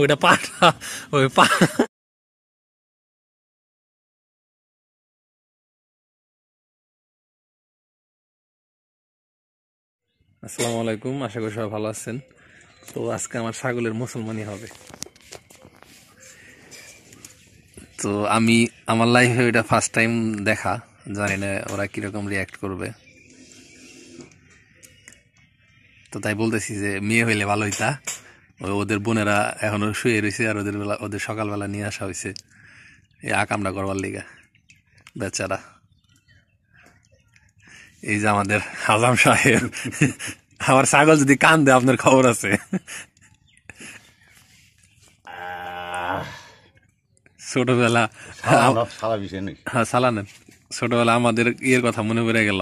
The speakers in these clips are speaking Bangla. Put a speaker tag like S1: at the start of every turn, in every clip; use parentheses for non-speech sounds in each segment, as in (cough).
S1: ওটা পাটা ওই পা আসসালামু আলাইকুম আশা করি সবাই ভালো আছেন তো আজকে আমার ছাগলের মুসলমানি হবে তো আমি আমার লাইফে ওইটা ফার্স্ট টাইম দেখা জানি না ওরা কীরকম রিয়াক্ট করবে তো তাই বলতেছি যে মেয়ে হইলে ভালো হইতা ওদের বোনেরা এখনও শুয়ে রয়েছে আর ওদের বেলা ওদের সকালবেলা নিয়ে আসা হয়েছে এই আকামটা করবার লিগে বেচারা এই যে আমাদের আজম সাহেব আমার ছাগল যদি কান দেয় আপনার খবর আছে ছোটবেলা হ্যাঁ সালানেন ছোটবেলা আমাদের ইয়ের কথা মনে পড়ে গেল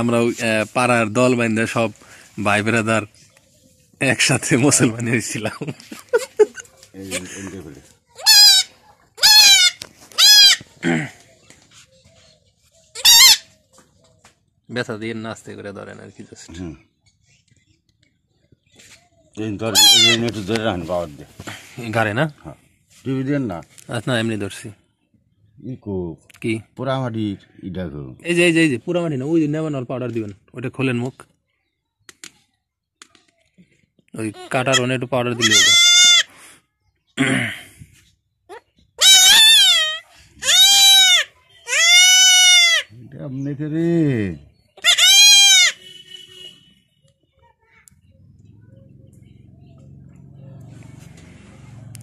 S1: আমরা পাড়ার দল বাইন্দা সব ভাই ব্রাদার একসাথে মুসলমান হয়েছিলাম ব্যথা দিয়ে নাচতে করে ধরেন আর কি না হ্যাঁ। দেন না এমনি ধরছি কি এই যে এই যে না ওই যে পাউডার দিবেন ওটা খোলেন মুখ ওই কাটার অনেক একটু পাউডার দিলে হবে আপনাকে রে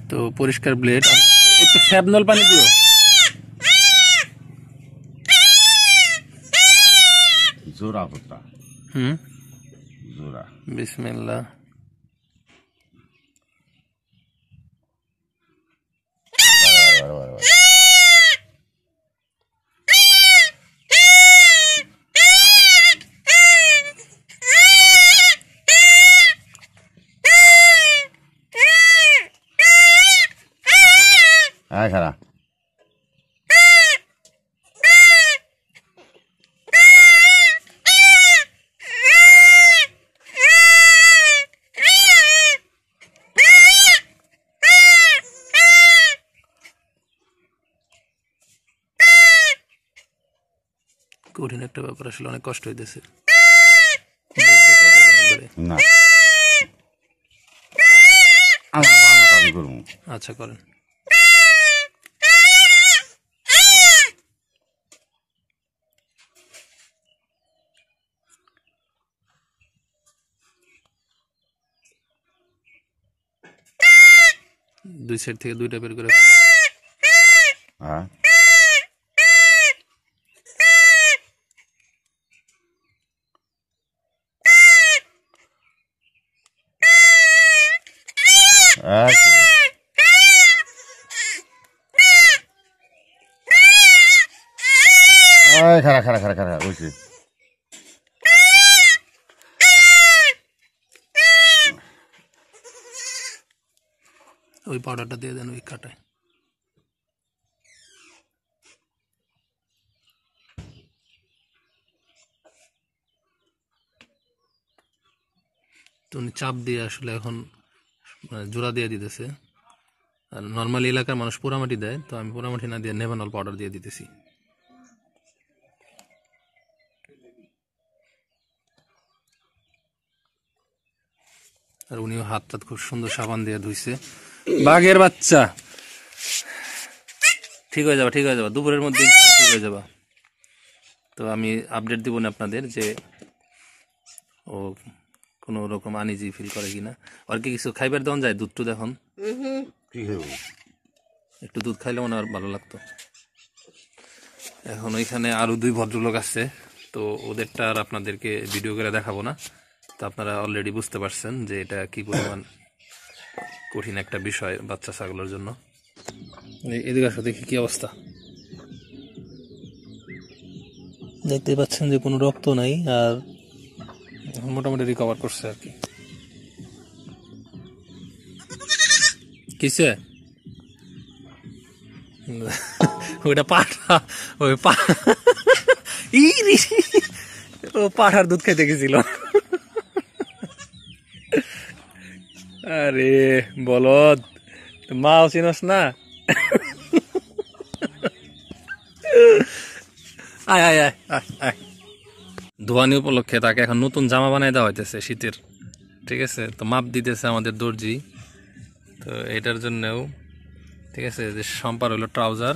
S1: তো পরিষ্কার ব্লেড একটু ফ্যাবনল পানি দিও জোরা হতা হুম জোরা বিসমিল্লাহ আয় খারা কঠিন একটা ব্যাপার আসলে অনেক কষ্ট হইতেছে না আচ্ছা করেন দুই সাইড থেকে দুইটা বের করে হ্যাঁ খারা খারা খারা খারা বুঝছি ওই পাউডারটা দিয়ে দেন ওই কাটায় তো উনি চাপ দিয়ে আসলে এখন মানে জোড়া দিয়ে দিতেছে আর নর্মালি এলাকার মানুষ পোড়ামাটি দেয় তো আমি পোড়ামাটি না দিয়ে নেভানল পাউডার দিয়ে দিতেছি আর উনিও হাত খুব সুন্দর সাবান দিয়ে ধুইছে বাঘের বাচ্চা ঠিক হয়ে যাবে ঠিক হয়ে যাবে দুপুরের মধ্যে ঠিক হয়ে যাবে তো আমি আপডেট দিব না আপনাদের যে ও কোনো রকম আনিজি ফিল করে কিনা আর কি কিছু খাইবার দেওয়া যায় দুধ টুধ এখন একটু দুধ খাইলে মনে আর ভালো লাগতো এখন ওইখানে আরও দুই ভদ্রলোক আছে তো ওদেরটা আর আপনাদেরকে ভিডিও করে দেখাবো না তো আপনারা অলরেডি বুঝতে পারছেন যে এটা কি পরিমাণ কঠিন একটা বিষয় বাচ্চা ছাগলের জন্য এদিকে দেখি কি অবস্থা দেখতে পাচ্ছেন যে কোনো রক্ত নাই আর মোটামুটি রিকভার করছে আর কি কিসে ওইটা পাঠা ওই ও পাঠার দুধ খেতে গেছিল আরে বলদ মাও চিনস না আয় আয় আয় ধোয়ানি উপলক্ষে তাকে এখন নতুন জামা বানাই দেওয়া হইতেছে শীতের ঠিক আছে তো মাপ দিতেছে আমাদের দর্জি তো এটার জন্যেও ঠিক আছে যে সম্পার হলো ট্রাউজার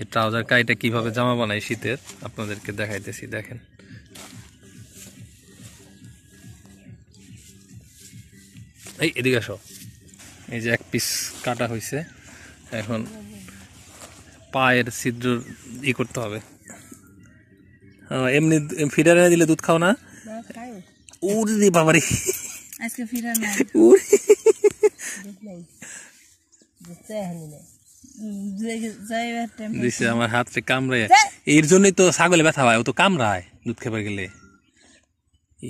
S1: এই ট্রাউজার কাইটা কিভাবে জামা বানাই শীতের আপনাদেরকে দেখাইতেছি দেখেন এই এদিকে আসো এই যে এক পিস কাটা হয়েছে এখন পায়ের ছিদ্র ই করতে হবে এমনি ফিডারে দিলে দুধ খাও না উড়ি বাবারি দিছে আমার হাতে কামড়ে এর জন্যই তো ছাগলে ব্যথা হয় ও তো কামড়ায় দুধ খেবার গেলে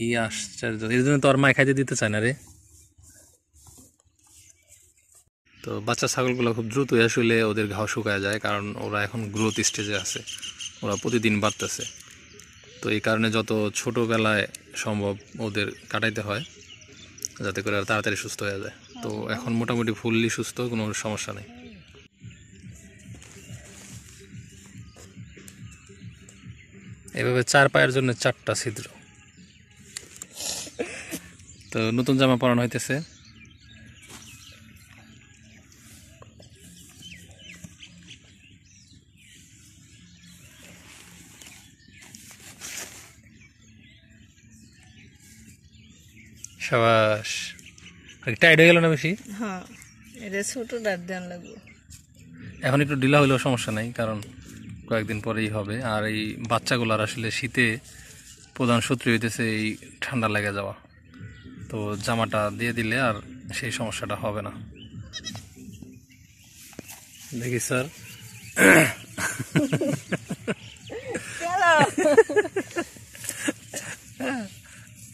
S1: ই আশ্চর্য এর জন্য তো আর মায় খাইতে দিতে চায় না রে তো বাচ্চা ছাগলগুলো খুব দ্রুতই আসলে ওদের ঘাও শুকায় যায় কারণ ওরা এখন গ্রোথ স্টেজে আছে ওরা প্রতিদিন বাড়তেছে তো এই কারণে যত ছোটোবেলায় সম্ভব ওদের কাটাইতে হয় যাতে করে তাড়াতাড়ি সুস্থ হয়ে যায় তো এখন মোটামুটি ফুললি সুস্থ কোনো সমস্যা নেই এভাবে চার পায়ের জন্য চারটা ছিদ্র তো নতুন জামা পরানো হইতেছে সাবাস টাইট হয়ে গেল না বেশি হ্যাঁ এটা দেন লাগবে এখন একটু ঢিলা হলেও সমস্যা নাই কারণ কয়েকদিন পরেই হবে আর এই বাচ্চাগুলার আসলে শীতে প্রধান শত্রু হইতেছে এই ঠান্ডা লেগে যাওয়া তো জামাটা দিয়ে দিলে আর সেই সমস্যাটা হবে না দেখি স্যার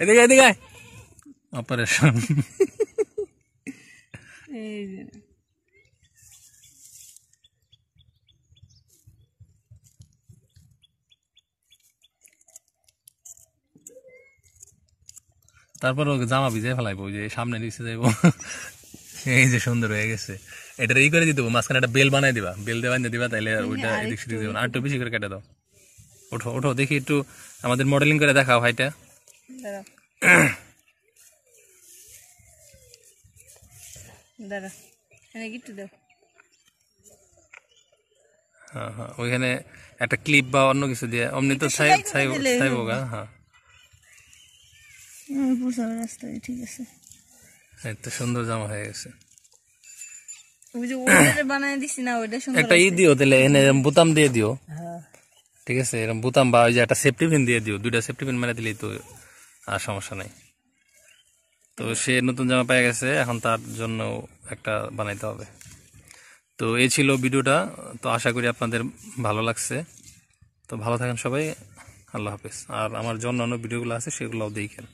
S1: এদিকে এদিকে অপারেশন (laughs) তারপর ওকে জামা ভিজে ফেলাইবো যে সামনে দিচ্ছে যাইব এই যে সুন্দর হয়ে গেছে এটা এই করে দিতে মাঝখানে একটা বেল বানাই দিবা বেল দিয়ে না দিবা তাহলে হ্যাঁ, ওইটা এদিক সেদিক দেবো আর একটু বেশি করে কেটে দাও ওঠো ওঠো দেখি একটু আমাদের মডেলিং করে দেখাও ভাইটা দাঁড়া এনে গিট্টু দাও হ্যাঁ, হ্যাঁ, ওইখানে একটা ক্লিপ বা অন্য কিছু দিয়ে অমনি তো হ্যাঁ। সুন্দর জামা হয়ে গেছে একটা ই দিও তাহলে এনে বুতাম দিয়ে দিও ঠিক আছে এরকম বুতাম বা ওই যে একটা সেফটি পিন দিয়ে দিও দুইটা সেফটি পিন মেরে দিলেই তো আর সমস্যা নাই তো সে নতুন জামা পেয়ে গেছে এখন তার জন্য একটা বানাইতে হবে তো এই ছিল ভিডিওটা তো আশা করি আপনাদের ভালো লাগছে তো ভালো থাকেন সবাই আল্লাহ হাফিজ আর আমার জন্য অন্য ভিডিওগুলো আছে সেগুলোও দেখেন